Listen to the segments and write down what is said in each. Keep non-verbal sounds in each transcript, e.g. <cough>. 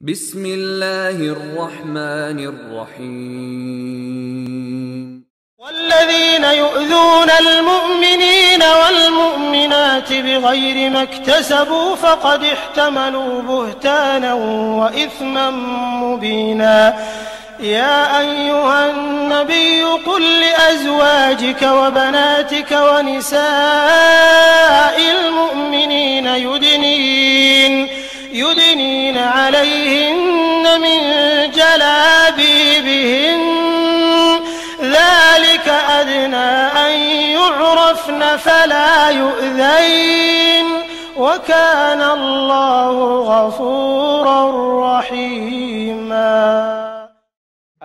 بسم الله الرحمن الرحيم والذين يؤذون المؤمنين والمؤمنات بغير ما اكتسبوا فقد احتملوا بهتانا وإثما مبينا يا أيها النبي قل لأزواجك وبناتك ونساء المؤمنين يدنين يدنين عليهن من جلابيبهن ذلك أدنى أن يعرفن فلا يؤذين وكان الله غفورا رحيما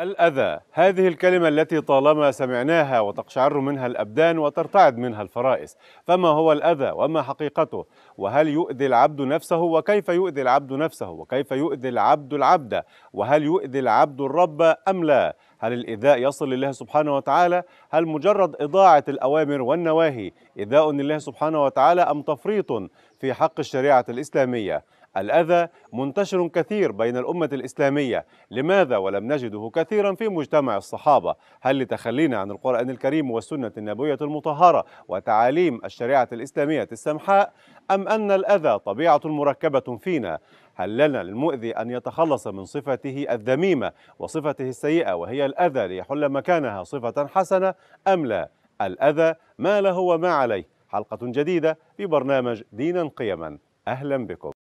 الأذى هذه الكلمة التي طالما سمعناها وتقشعر منها الأبدان وترتعد منها الفرائس فما هو الأذى وما حقيقته وهل يؤذي العبد نفسه وكيف يؤذي العبد نفسه وكيف يؤذي العبد العبد وهل يؤذي العبد الرب أم لا هل الإيذاء يصل لله سبحانه وتعالى هل مجرد إضاعة الأوامر والنواهي إيذاء لله سبحانه وتعالى أم تفريط في حق الشريعة الإسلامية الأذى منتشر كثير بين الأمة الإسلامية لماذا ولم نجده كثيرا في مجتمع الصحابة هل لتخلينا عن القرآن الكريم والسنة النبوية المطهرة وتعاليم الشريعة الإسلامية السمحاء أم أن الأذى طبيعة مركبة فينا هل لنا للمؤذي أن يتخلص من صفته الذميمة وصفته السيئة وهي الأذى ليحل مكانها صفة حسنة أم لا الأذى ما له وما عليه حلقة جديدة في برنامج دينا قيما أهلا بكم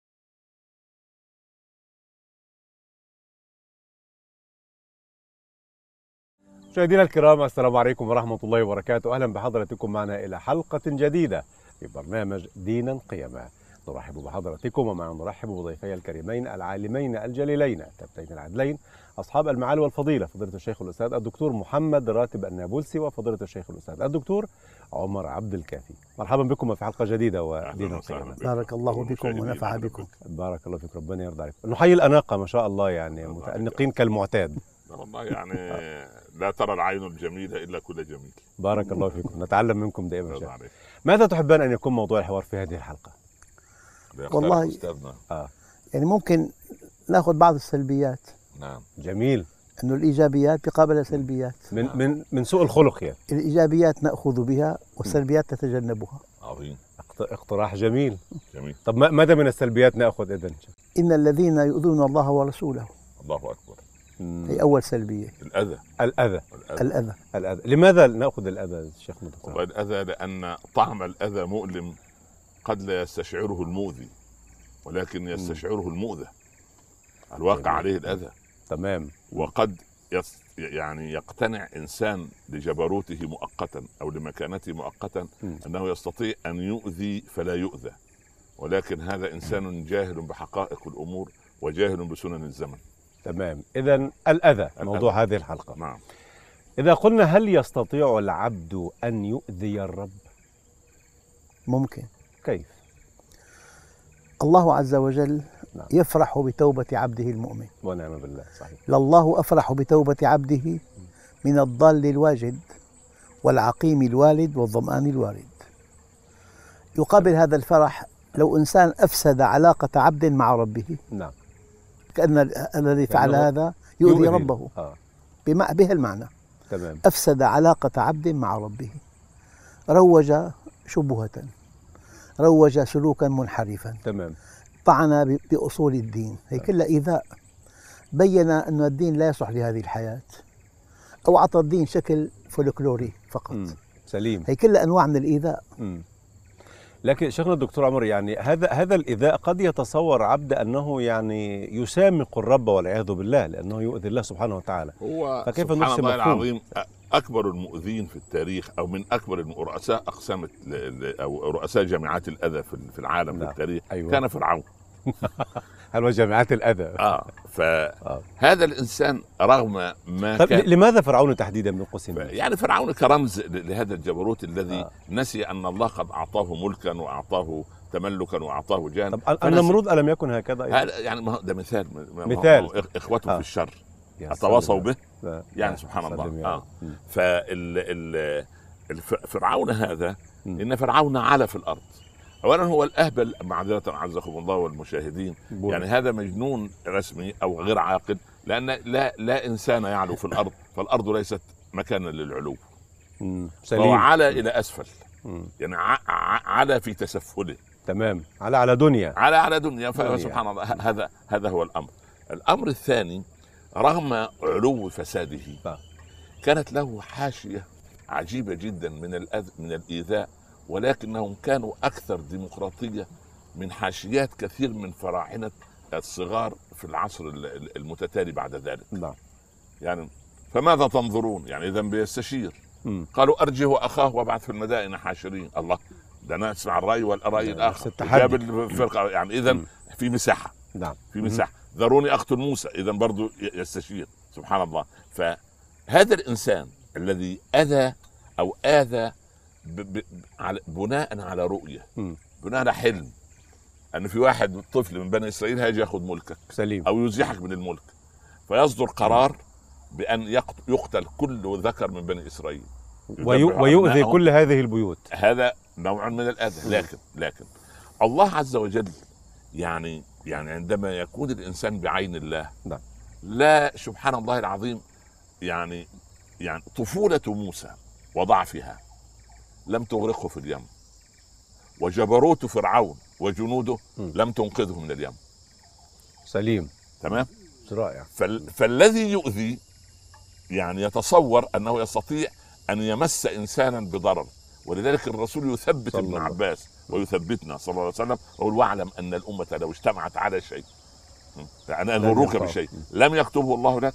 مشاهدينا الكرام السلام عليكم ورحمة الله وبركاته أهلا بحضراتكم معنا إلى حلقة جديدة في برنامج دينا قيما نرحب بحضراتكم ومعنا نرحب بضيفي الكريمين العالمين الجليلين تبتين العدلين أصحاب المعالي والفضيلة فضيلة الشيخ الأستاذ الدكتور محمد راتب النابلسي وفضيلة الشيخ الأستاذ الدكتور عمر عبد الكافي مرحبا بكم في حلقة جديدة ودين قيمة بارك الله بكم ونفع بكم بارك الله فيك ربنا يرضى عليكم نحيي الأناقة ما شاء الله يعني متأنقين كالمعتاد والله يعني لا ترى العين الجميلة إلا كل جميل بارك الله فيكم نتعلم منكم دائما ماذا تحبان أن يكون موضوع الحوار في هذه الحلقة؟ والله أستاذنا. آه. يعني ممكن ناخذ بعض السلبيات نعم جميل انه الايجابيات تقابل السلبيات من نعم. من من سوء الخلق يعني الايجابيات ناخذ بها والسلبيات نتجنبها عظيم اقتراح جميل جميل طب ماذا من السلبيات ناخذ اذا ان الذين يؤذون الله ورسوله الله اكبر هي أول سلبية الأذى الأذى الأذى, الأذى. الأذى. لماذا نأخذ الأذى شيخ مدرسة؟ الأذى لأن طعم الأذى مؤلم قد لا يستشعره المؤذي ولكن يستشعره المؤذى الواقع تمام. عليه الأذى تمام وقد يص... يعني يقتنع انسان لجبروته مؤقتا او لمكانته مؤقتا م. انه يستطيع ان يؤذي فلا يؤذى ولكن هذا انسان جاهل بحقائق الامور وجاهل بسنن الزمن تمام اذا الاذى موضوع هذه الحلقه نعم اذا قلنا هل يستطيع العبد ان يؤذي الرب ممكن كيف الله عز وجل نعم. يفرح بتوبة عبده المؤمن ونعم بالله صحيح لله أفرح بتوبة عبده من الضال الواجد والعقيم الوالد والظمآن الوارد يقابل هذا الفرح لو إنسان أفسد علاقة عبد مع ربه نعم كأن الذي فعل هذا يؤذي ربه آه. بما به المعنى تمام. أفسد علاقة عبد مع ربه روج شبهة روج سلوكا منحرفا تمام طعن بأصول الدين هي كلها آه. إيذاء بين أن الدين لا يصلح لهذه الحياة أو أعطى الدين شكل فولكلوري فقط سليم هي كلها أنواع من الإيذاء م. لكن شيخنا الدكتور عمر يعني هذا هذا الايذاء قد يتصور عبد انه يعني يسامق الرب والعياذ بالله لانه يؤذي الله سبحانه وتعالى هو فكيف سبحان نفس الله العظيم اكبر المؤذين في التاريخ او من اكبر رؤساء اقسام او رؤساء جامعات الاذى في العالم لا. في نعم. التاريخ أيوة. كان فرعون <laughs> هل جامعات الاذى اه فهذا آه. الانسان رغم ما طب كان لماذا فرعون تحديدا من قوسين يعني فرعون كرمز لهذا الجبروت الذي آه. نسي ان الله قد اعطاه ملكا واعطاه تملكا واعطاه جانا طب النمرود الم يكن هكذا يعني يعني ده مثال مثال اخوته آه. في الشر اتواصوا به يعني سبحان الله يعني. اه فال فرعون هذا ان فرعون علا في الارض اولا هو الاهبل معذره اعزكم الله والمشاهدين بول. يعني هذا مجنون رسمي او غير عاقل لان لا لا انسان يعلو في الارض <laughs> فالارض ليست مكانا للعلو هو علا الى اسفل مم. يعني علا في تسفله تمام على على دنيا على على دنيا فسبحان الله هذا هذا هو الامر الامر الثاني رغم علو فساده كانت له حاشيه عجيبه جدا من من الايذاء ولكنهم كانوا أكثر ديمقراطية من حاشيات كثير من فراعنة الصغار في العصر المتتالي بعد ذلك لا. نعم. يعني فماذا تنظرون يعني إذا بيستشير م. قالوا أرجه أخاه وابعث في المدائن حاشرين الله ده أنا أسمع الرأي والرأي يعني الآخر جاب الفرقة يعني إذا في مساحة نعم في مساحة ذروني أقتل موسى إذا برضه يستشير سبحان الله فهذا الإنسان الذي أذى أو آذى ب... ب... على... بناء على رؤيه بناء على حلم ان في واحد طفل من بني اسرائيل هيجي ياخد ملكك سليم او يزيحك من الملك فيصدر قرار بان يقتل كل ذكر من بني اسرائيل وي... ويؤذي كل هذه البيوت هذا نوع من الاذى لكن لكن الله عز وجل يعني يعني عندما يكون الانسان بعين الله نعم لا سبحان الله العظيم يعني يعني طفولة موسى وضعفها لم تغرقه في اليم وجبروت فرعون وجنوده م. لم تنقذه من اليم سليم تمام رائع فال... فالذي يؤذي يعني يتصور انه يستطيع ان يمس انسانا بضرر ولذلك الرسول يثبت ابن عباس ويثبتنا صلى الله عليه وسلم يقول واعلم ان الامه لو اجتمعت على شيء يعني ان اضرك بشيء لم يكتبه الله لك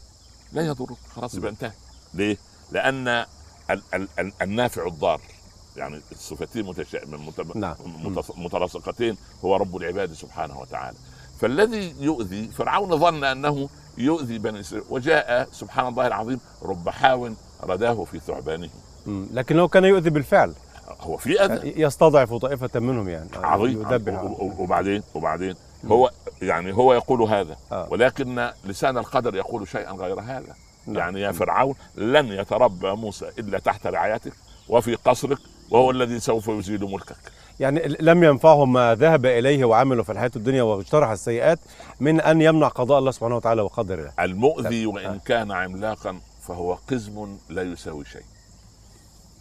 لا يضرك خلاص يبقى انتهى ليه؟ لان ال- ال- ال- النافع الضار يعني الصفتين متشا... مت... نعم. متلاصقتين هو رب العباد سبحانه وتعالى فالذي يؤذي فرعون ظن انه يؤذي بني اسرائيل وجاء سبحان الله العظيم رب حاو رداه في ثعبانه لكنه كان يؤذي بالفعل هو في اذى يعني يستضعف طائفه منهم يعني عظيم وبعدين وبعدين هو يعني هو يقول هذا آه. ولكن لسان القدر يقول شيئا غير هذا نعم. يعني يا فرعون لن يتربى موسى الا تحت رعايتك وفي قصرك وهو الذي سوف يزيل ملكك يعني لم ينفعهم ما ذهب اليه وعمله في الحياه الدنيا واجترح السيئات من ان يمنع قضاء الله سبحانه وتعالى وقدره المؤذي وان آه. كان عملاقا فهو قزم لا يساوي شيء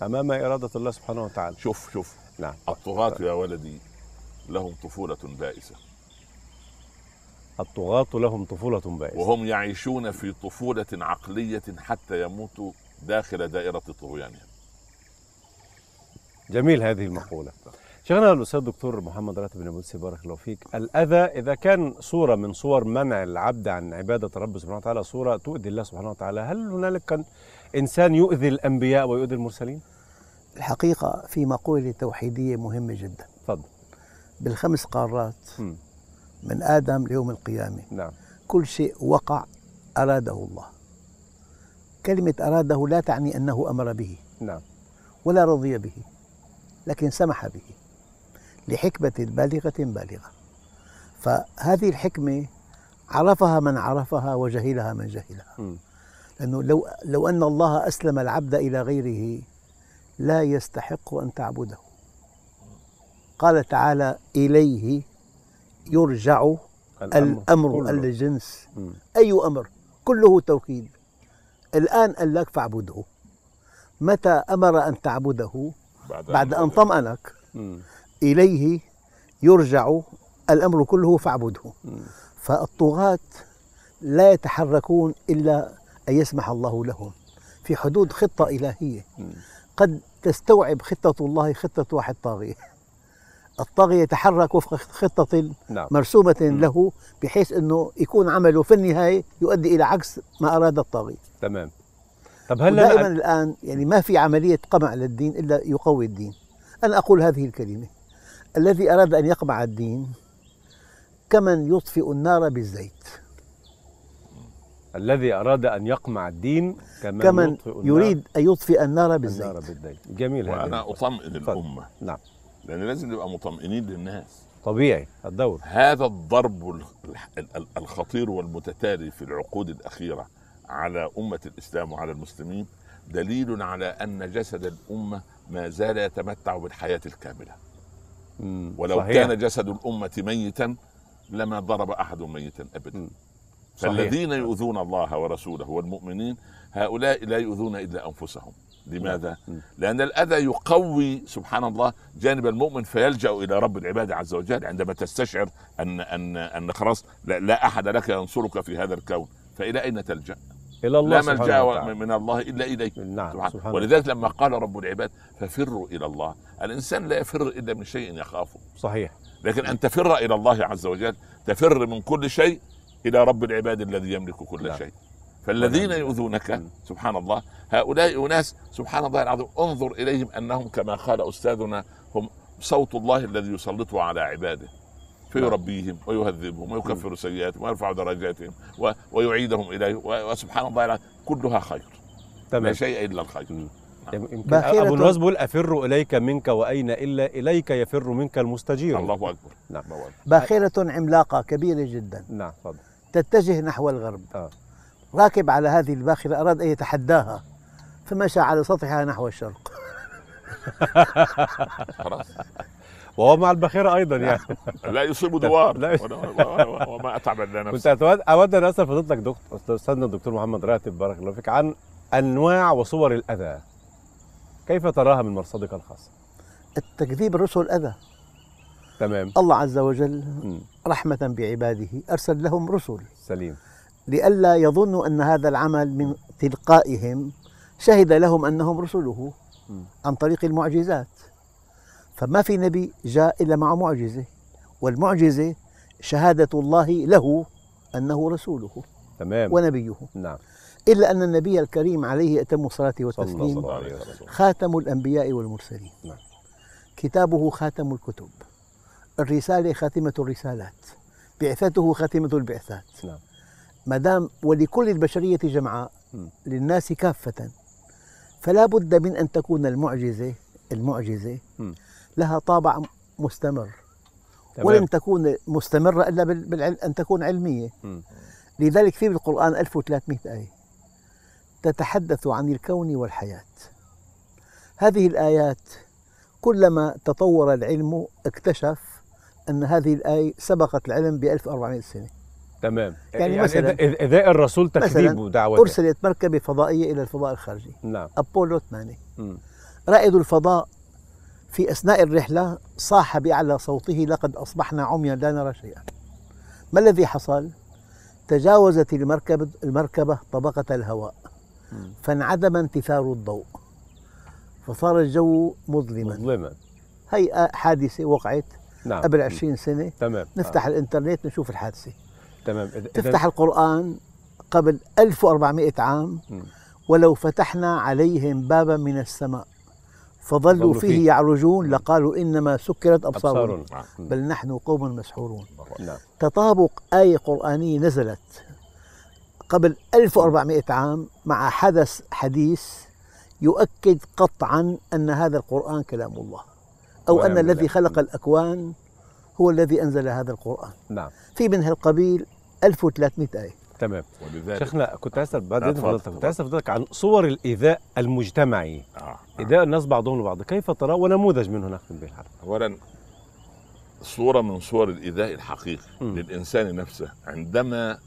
امام اراده الله سبحانه وتعالى شوف شوف نعم الطغاة يا ولدي لهم طفولة بائسة الطغاة لهم طفولة بائسة وهم يعيشون في طفولة عقلية حتى يموتوا داخل دائرة طغيانهم جميل هذه المقولة شغلنا الأستاذ الدكتور محمد راتب بن بلسي بارك الله فيك الأذى إذا كان صورة من صور منع العبد عن عبادة رب سبحانه وتعالى صورة تؤذي الله سبحانه وتعالى هل هنالك إنسان يؤذي الأنبياء ويؤذي المرسلين؟ الحقيقة في مقولة توحيدية مهمة جدا تفضل بالخمس قارات م. من آدم ليوم القيامة نعم كل شيء وقع أراده الله كلمة أراده لا تعني أنه أمر به نعم ولا رضي به لكن سمح به لحكمة بالغة بالغة فهذه الحكمة عرفها من عرفها وجهلها من جهلها لأنه لو, لو أن الله أسلم العبد إلى غيره لا يستحق أن تعبده قال تعالى إليه يرجع الأمر, الأمر الجنس أي أمر كله توكيد الآن قال لك فاعبده متى أمر أن تعبده بعد, بعد أن طمأنك مم. إليه يرجع الأمر كله فاعبده فالطغاة لا يتحركون إلا أن يسمح الله لهم في حدود خطة إلهية قد تستوعب خطة الله خطة واحد طاغية الطاغية يتحرك وفق خطة نعم. مرسومة له بحيث أنه يكون عمله في النهاية يؤدي إلى عكس ما أراد الطاغية تمام طب هلا دائما الان يعني ما في عمليه قمع للدين الا يقوي الدين انا اقول هذه الكلمه الذي اراد ان يقمع الدين كمن يطفئ النار بالزيت الذي أراد أن يقمع الدين كمن, كمن يطفئ يريد أن يطفئ النار بالزيت النار بالزيت جميل وأنا أطمئن الأمة نعم لأن لازم نبقى مطمئنين للناس طبيعي الدور هذا الضرب الخطير والمتتالي في العقود الأخيرة على امه الاسلام وعلى المسلمين دليل على ان جسد الامه ما زال يتمتع بالحياه الكامله ولو صحيح. كان جسد الامه ميتا لما ضرب احد ميتا ابدا فالذين يؤذون الله ورسوله والمؤمنين هؤلاء لا يؤذون الا انفسهم لماذا؟ لأن الأذى يقوي سبحان الله جانب المؤمن فيلجأ إلى رب العباد عز وجل عندما تستشعر أن أن أن خلاص لا, لا أحد لك ينصرك في هذا الكون فإلى أين تلجأ؟ إلى الله لا ملجأ من الله إلا إليه نعم سبحانه. ولذلك لما قال رب العباد ففروا إلى الله الإنسان لا يفر إلا من شيء يخافه صحيح لكن أن تفر إلى الله عز وجل تفر من كل شيء إلى رب العباد الذي يملك كل نعم. شيء فالذين نعم. يؤذونك نعم. سبحان الله هؤلاء أناس سبحان الله العظيم انظر إليهم أنهم كما قال أستاذنا هم صوت الله الذي يسلطه على عباده نعم. فيربيهم ويهذبهم ويكفر سيئاتهم ويرفع درجاتهم ويعيدهم اليه وسبحان الله كلها خير تمام لا شيء الا الخير نعم. يمكن ابو الوزب بيقول افر اليك منك واين الا اليك يفر منك المستجير الله اكبر نعم باخره عملاقه كبيره جدا نعم فضل. تتجه نحو الغرب آه. راكب على هذه الباخره اراد ان يتحداها فمشى على سطحها نحو الشرق خلاص <laughs> وهو مع البخيرة أيضا يعني <laughs> لا يصيب دوار لا وما أتعب إلا نفسي كنت أتود... أود أن أسأل فضيلتك دكتور أستاذنا الدكتور محمد راتب بارك الله فيك عن أنواع وصور الأذى كيف تراها من مرصدك الخاص؟ التكذيب الرسل الأذى تمام الله عز وجل رحمة بعباده أرسل لهم رسل سليم لئلا يظنوا أن هذا العمل من تلقائهم شهد لهم أنهم رسله عن طريق المعجزات فما في نبي جاء إلا مع معجزة والمعجزة شهادة الله له أنه رسوله تمام ونبيه نعم إلا أن النبي الكريم عليه أتم الصلاة والتسليم صلى الله عليه وسلم. خاتم الأنبياء والمرسلين نعم. كتابه خاتم الكتب الرسالة خاتمة الرسالات بعثته خاتمة البعثات نعم. ما دام ولكل البشرية جمعاء للناس كافة فلا بد من أن تكون المعجزة المعجزة لها طابع مستمر تمام. ولن تكون مستمرة إلا بالعلم أن تكون علمية م. لذلك في بالقرآن 1300 آية تتحدث عن الكون والحياة هذه الآيات كلما تطور العلم اكتشف أن هذه الآية سبقت العلم ب 1400 سنة تمام يعني, يعني مثلا إذاء الرسول تكذيب دعوته أرسلت مركبة فضائية إلى الفضاء الخارجي نعم أبولو 8 رائد الفضاء في أثناء الرحلة صاح بأعلى صوته لقد أصبحنا عميا لا نرى شيئا ما الذي حصل؟ تجاوزت المركبة, المركبة طبقة الهواء فانعدم انتثار الضوء فصار الجو مظلما مظلما هي حادثة وقعت نعم. قبل 20 سنة تمام نفتح آه. الإنترنت نشوف الحادثة تمام إذن تفتح القرآن قبل 1400 عام م. ولو فتحنا عليهم بابا من السماء فظلوا فيه, يعرجون نعم. لقالوا إنما سكرت أبصارنا نعم. بل نحن قوم مسحورون نعم. تطابق آية قرآنية نزلت قبل 1400 عام مع حدث حديث يؤكد قطعا أن هذا القرآن كلام الله أو أن الذي خلق الأكوان هو الذي أنزل هذا القرآن في من هالقبيل 1300 آية تمام ولذلك شيخنا كنت عايز بعد فضلتك كنت عايز فضلتك عن صور الايذاء المجتمعي آه. نعم. ايذاء الناس بعضهم لبعض كيف ترى ونموذج منه نختم به الحلقه اولا صوره من صور الايذاء الحقيقي م. للانسان نفسه عندما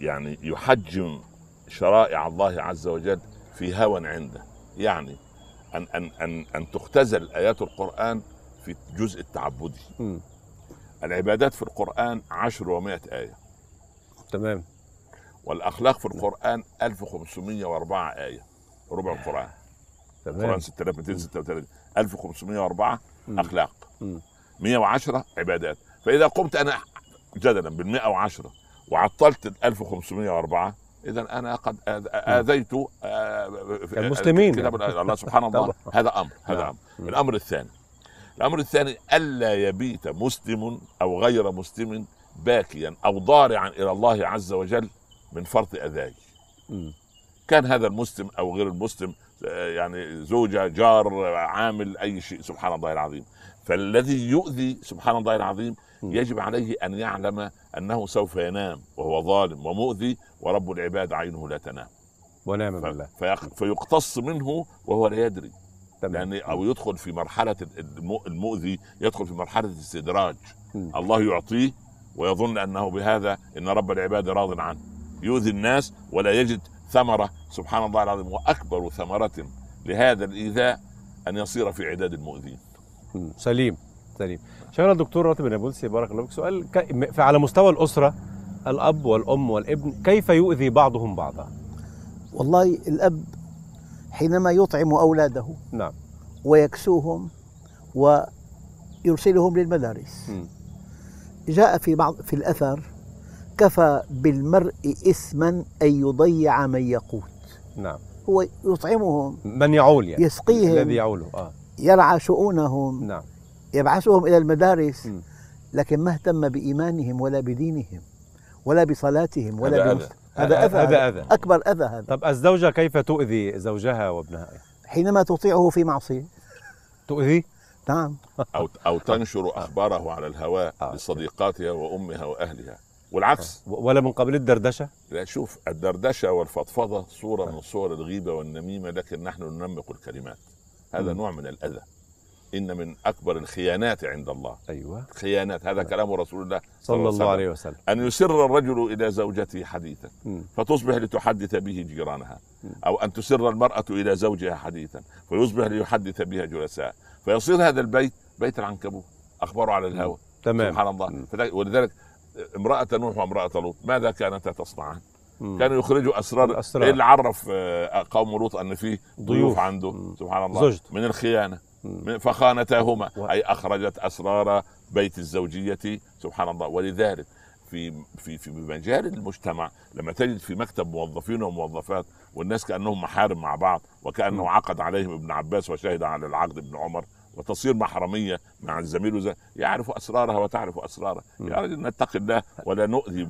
يعني يحجم شرائع الله عز وجل في هوى عنده يعني ان ان ان ان تختزل ايات القران في الجزء التعبدي م. العبادات في القرآن عشر ومائة آية تمام والاخلاق في القران 1504 ايه ربع القران تمام القران 6236 1504 اخلاق 110 عبادات فاذا قمت انا جدلا بال 110 وعطلت ال 1504 اذا انا قد اذيت المسلمين الله سبحان الله <laughs> هذا امر هذا نعم. امر الامر الثاني الامر الثاني الا يبيت مسلم او غير مسلم باكيا او ضارعا الى الله عز وجل من فرط اذاي كان هذا المسلم او غير المسلم آه، يعني زوجه جار عامل اي شيء سبحان الله العظيم فالذي يؤذي سبحان الله العظيم يجب عليه ان يعلم انه سوف ينام وهو ظالم ومؤذي ورب العباد عينه لا تنام ونعم بالله فيقتص منه وهو لا يدري تمام. يعني او يدخل في مرحله المؤذي يدخل في مرحله الاستدراج الله يعطيه ويظن انه بهذا ان رب العباد راض عنه يؤذي الناس ولا يجد ثمره سبحان الله العظيم واكبر ثمره لهذا الايذاء ان يصير في عداد المؤذين. سليم سليم. شكرا دكتور راتب النابلسي بارك الله فيك سؤال على مستوى الاسره الاب والام والابن كيف يؤذي بعضهم بعضا؟ والله الاب حينما يطعم اولاده نعم ويكسوهم ويرسلهم للمدارس م. جاء في بعض في الاثر كفى بالمرء إثما أن يضيع من يقوت نعم هو يطعمهم من يعول يعني يسقيهم الذي يعوله آه. يرعى شؤونهم نعم يبعثهم إلى المدارس م. لكن ما اهتم بإيمانهم ولا بدينهم ولا بصلاتهم ولا هذا هذا أذى هذا أذى أكبر أذى هذا طب الزوجة كيف تؤذي زوجها وابنها؟ حينما تطيعه في معصية تؤذي؟ نعم أو أو تنشر أخباره على الهواء لصديقاتها آه. وأمها وأهلها والعكس آه. ولا من قبل الدردشه لا شوف الدردشه والفضفضه صوره من صور الغيبه والنميمه لكن نحن ننمق الكلمات هذا م. نوع من الاذى ان من اكبر الخيانات عند الله ايوه خيانات هذا نعم. كلام رسول الله صلى, صلى الله عليه وسلم ان يسر الرجل الى زوجته حديثا م. فتصبح لتحدث به جيرانها م. او ان تسر المراه الى زوجها حديثا فيصبح ليحدث بها جلساء فيصير هذا البيت بيت العنكبوت اخباره على الهوى تمام سبحان الله ولذلك امرأة نوح وامرأة لوط ماذا كانتا تصنعان؟ كانوا يخرجوا اسرار الاسرار ايه اللي عرف آه، قوم لوط ان في ضيوف عنده مم. سبحان الله زوجته. من الخيانه مم. فخانتاهما و... اي اخرجت اسرار بيت الزوجيه سبحان الله ولذلك في في في مجال المجتمع لما تجد في مكتب موظفين وموظفات والناس كانهم محارم مع بعض وكانه مم. عقد عليهم ابن عباس وشهد على العقد ابن عمر وتصير محرميه مع الزميل يعرف اسرارها وتعرف اسراره يا رجل نتقي الله ولا نؤذي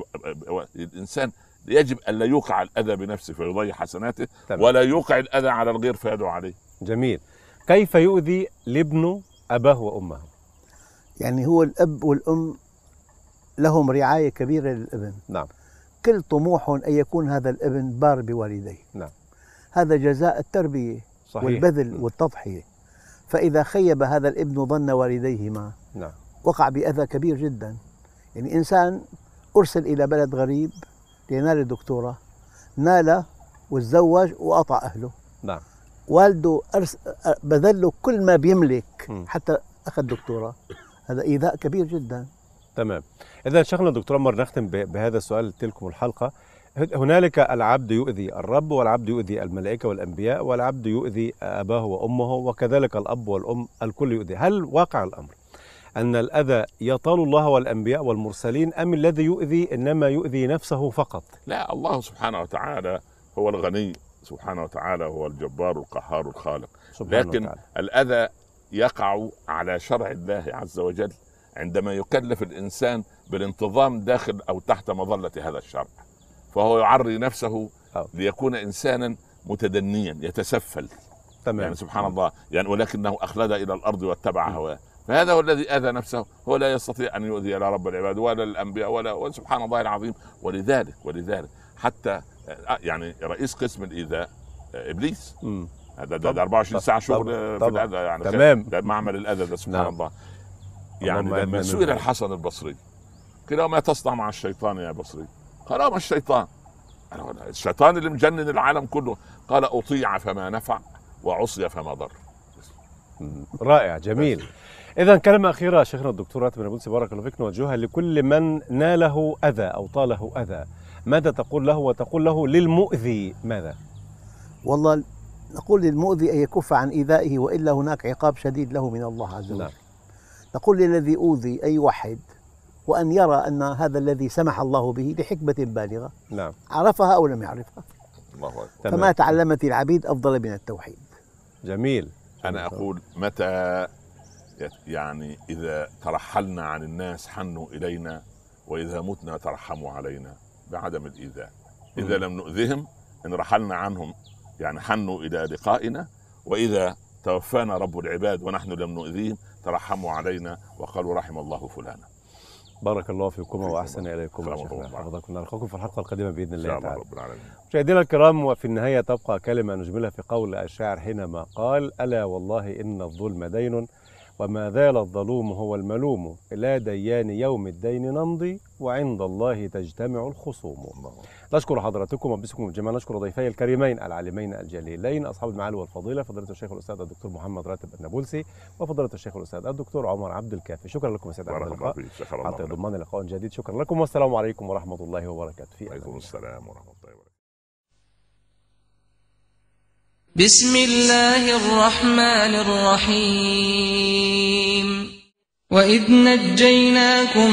الانسان يجب الا يوقع الاذى بنفسه فيضيع حسناته طبعا. ولا يوقع الاذى على الغير فيدعو عليه جميل كيف يؤذي لابنه اباه وامه يعني هو الاب والام لهم رعايه كبيره للابن نعم كل طموحهم ان يكون هذا الابن بار بوالديه نعم هذا جزاء التربيه صحيح. والبذل والتضحيه فإذا خيب هذا الابن ظن والديهما نعم. وقع بأذى كبير جدا يعني إنسان أرسل إلى بلد غريب لينال الدكتورة نال وتزوج وقطع أهله نعم والده أرس بذل له كل ما بيملك م. حتى أخذ دكتورة هذا إيذاء كبير جدا تمام إذا شيخنا دكتور عمر نختم بهذا السؤال تلكم الحلقة هنالك العبد يؤذي الرب والعبد يؤذي الملائكه والانبياء والعبد يؤذي اباه وامه وكذلك الاب والام الكل يؤذي هل واقع الامر ان الاذى يطال الله والانبياء والمرسلين ام الذي يؤذي انما يؤذي نفسه فقط لا الله سبحانه وتعالى هو الغني سبحانه وتعالى هو الجبار القهار الخالق لكن وتعالى. الاذى يقع على شرع الله عز وجل عندما يكلف الانسان بالانتظام داخل او تحت مظله هذا الشرع فهو يعري نفسه ليكون انسانا متدنيا يتسفل تمام يعني سبحان الله يعني ولكنه اخلد الى الارض واتبع هواه فهذا هو الذي اذى نفسه هو لا يستطيع ان يؤذي لا رب العباد ولا الانبياء ولا سبحان الله العظيم ولذلك ولذلك حتى يعني رئيس قسم الايذاء ابليس هذا ده, ده 24 ساعه شغل في الاذى يعني تمام ده معمل الاذى ده سبحان نعم. الله يعني لما سئل الحسن البصري قيل ما تصنع مع الشيطان يا بصري حرام الشيطان الشيطان اللي مجنن العالم كله قال اطيع فما نفع وعصي فما ضر رائع جميل إذا كلمة أخيرة شيخنا الدكتور راتب النابلسي بارك الله فيك نوجهها لكل من ناله أذى أو طاله أذى ماذا تقول له وتقول له للمؤذي ماذا؟ والله نقول للمؤذي أن يكف عن إيذائه وإلا هناك عقاب شديد له من الله عز وجل نعم. نقول للذي أوذي اي واحد وأن يرى أن هذا الذي سمح الله به لحكمة بالغة نعم عرفها أو لم يعرفها الله أكبر فما تعلمت العبيد أفضل من التوحيد جميل أنا أقول متى يعني إذا ترحلنا عن الناس حنوا إلينا وإذا متنا ترحموا علينا بعدم الإيذاء إذا لم نؤذهم إن رحلنا عنهم يعني حنوا إلى لقائنا وإذا توفانا رب العباد ونحن لم نؤذيهم ترحموا علينا وقالوا رحم الله فلانا بارك الله فيكم واحسن اليكم حفظكم نلقاكم في الحلقه القادمه باذن الله تعالى رب العالمين مشاهدينا الكرام وفي النهايه تبقى كلمه نجملها في قول الشاعر حينما قال الا والله ان الظلم دين وما زال الظلوم هو الملوم إلى ديان يوم الدين نمضي وعند الله تجتمع الخصوم نشكر حضراتكم وبسكم جميعا نشكر ضيفي الكريمين العالمين الجليلين أصحاب المعالي والفضيلة فضيلة الشيخ الأستاذ الدكتور محمد راتب النابلسي وفضيلة الشيخ الأستاذ الدكتور عمر عبد الكافي شكرا لكم يا سيد عبد اللقاء حتى ضمان لقاء جديد شكرا لكم والسلام عليكم ورحمة الله وبركاته في عليكم السلام ورحمة الله وبركاته بسم الله الرحمن الرحيم وإذ نجيناكم